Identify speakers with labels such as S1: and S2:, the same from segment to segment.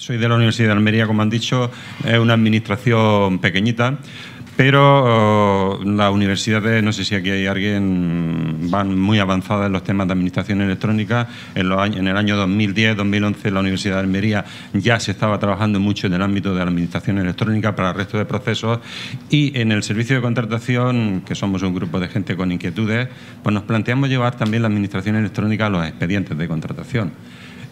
S1: soy de la Universidad de Almería, como han dicho, es una administración pequeñita, pero oh, las universidades, no sé si aquí hay alguien, van muy avanzadas en los temas de administración electrónica. En, en el año 2010-2011 la Universidad de Almería ya se estaba trabajando mucho en el ámbito de la administración electrónica para el resto de procesos y en el servicio de contratación, que somos un grupo de gente con inquietudes, pues nos planteamos llevar también la administración electrónica a los expedientes de contratación.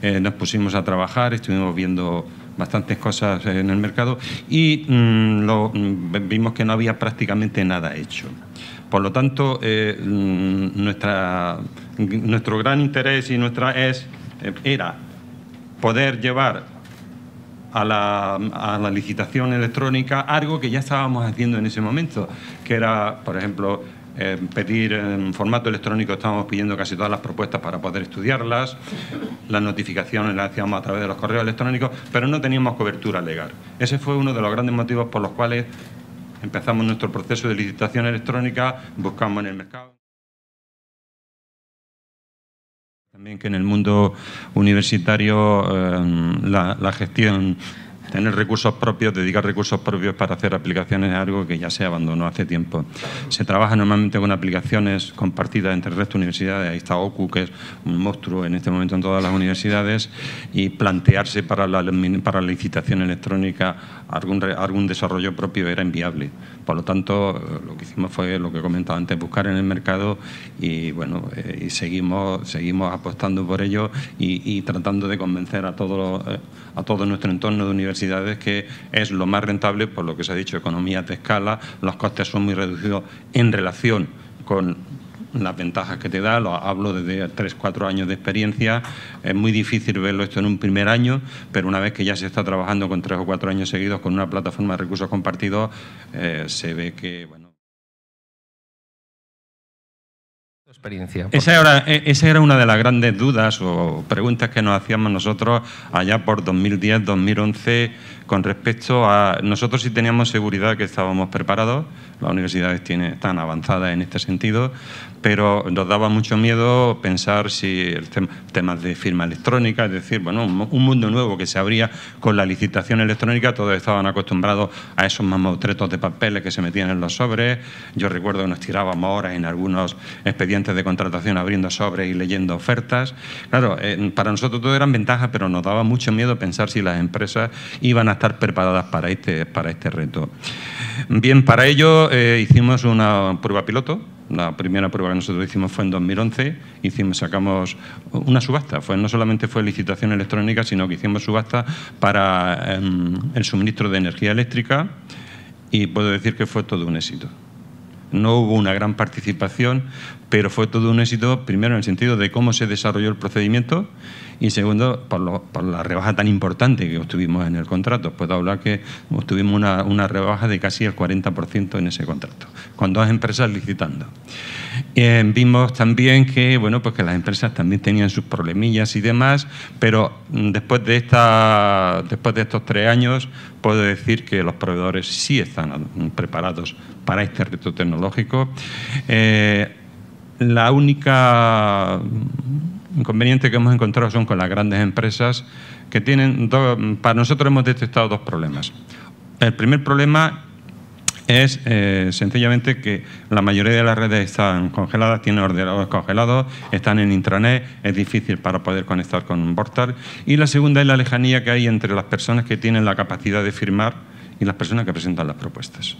S1: Eh, nos pusimos a trabajar, estuvimos viendo bastantes cosas eh, en el mercado y mm, mm, vimos que no había prácticamente nada hecho. Por lo tanto, eh, mm, nuestra, nuestro gran interés y nuestra es era poder llevar a la, a la licitación electrónica algo que ya estábamos haciendo en ese momento, que era, por ejemplo, pedir en formato electrónico, estábamos pidiendo casi todas las propuestas para poder estudiarlas, las notificaciones las hacíamos a través de los correos electrónicos, pero no teníamos cobertura legal. Ese fue uno de los grandes motivos por los cuales empezamos nuestro proceso de licitación electrónica, buscamos en el mercado. También que en el mundo universitario eh, la, gestión tener recursos propios, dedicar recursos propios para hacer aplicaciones es algo que ya se abandonó hace tiempo. Se trabaja normalmente con aplicaciones compartidas entre el resto de universidades, ahí está OCU, que es un monstruo en este momento en todas las universidades, y plantearse para la, licitación electrónica algún, desarrollo propio era inviable. Por lo tanto, lo que hicimos fue lo que comentaba antes, buscar en el mercado y bueno, eh, seguimos, seguimos apostando por ello y, tratando de convencer a todo, eh, a todo nuestro entorno de universidades es que es lo más rentable, por lo que se ha dicho, economías de escala, los costes son muy reducidos en relación con las ventajas que te da, lo hablo desde tres, cuatro años de experiencia, es muy difícil verlo esto en un primer año, pero una vez que ya se está trabajando con tres o cuatro años seguidos con una plataforma de recursos compartidos, eh, se ve que... Experiencia. Esa era, e, esa era una de las grandes dudas o preguntas que nos hacíamos nosotros allá por 2010-2011 con respecto a nosotros si teníamos seguridad que estábamos preparados, las universidades tienen, están avanzadas en este sentido, pero nos daba mucho miedo pensar si el tema, temas de firma electrónica, es decir, bueno, un, un, mundo nuevo que se abría con la licitación electrónica, todos estaban acostumbrados a esos mamotretos de papeles que se metían en los sobres, yo recuerdo que nos tirábamos horas en algunos expedientes de contratación abriendo sobres y leyendo ofertas. Claro, eh, para nosotros todo eran ventajas, pero nos daba mucho miedo pensar si las empresas iban a estar preparadas para este, para este reto. Bien, para ello eh, hicimos una prueba piloto la primera prueba que nosotros hicimos fue en 2011, hicimos, sacamos una subasta, fue, no solamente fue licitación electrónica, sino que hicimos subasta para em, el suministro de energía eléctrica y puedo decir que fue todo un éxito. No hubo una gran participación, pero fue todo un éxito, primero en el sentido de cómo se desarrolló el procedimiento y segundo, por, la rebaja tan importante que obtuvimos en el contrato. Puedo hablar que obtuvimos una, una rebaja de casi el 40% en ese contrato, con dos empresas licitando. Eh, vimos también que, bueno, pues que las empresas también tenían sus problemillas y demás, pero mm, después de, esta, después de estos tres años puedo decir que los proveedores sí están mm, preparados para este reto tecnológico. Eh, la única mm, inconveniente que hemos encontrado son con las grandes empresas que tienen, para nosotros hemos detectado dos problemas. El primer problema es eh, sencillamente que la mayoría de las redes están congeladas, tienen ordenadores congelados, están en intranet, es difícil para poder conectar con un portal. Y la segunda es la lejanía que hay entre las personas que tienen la capacidad de firmar y las personas que presentan las propuestas.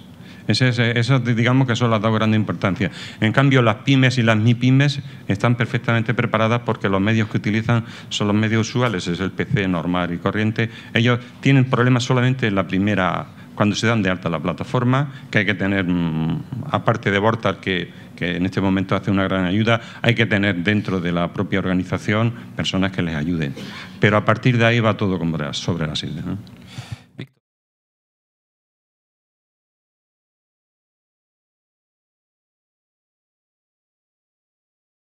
S1: Eh, eso, digamos que son las dos grandes importancia. En cambio, las pymes y las mipymes están perfectamente preparadas porque los medios que utilizan son los medios usuales, es el PC normal y corriente. Ellos tienen problemas solamente en la primera cuando se dan de alta la plataforma, que hay que tener, mm, aparte de Bortal que, en este momento hace una gran ayuda, hay que tener dentro de la propia organización personas que les ayuden. Pero a partir de ahí va todo sobre las islas.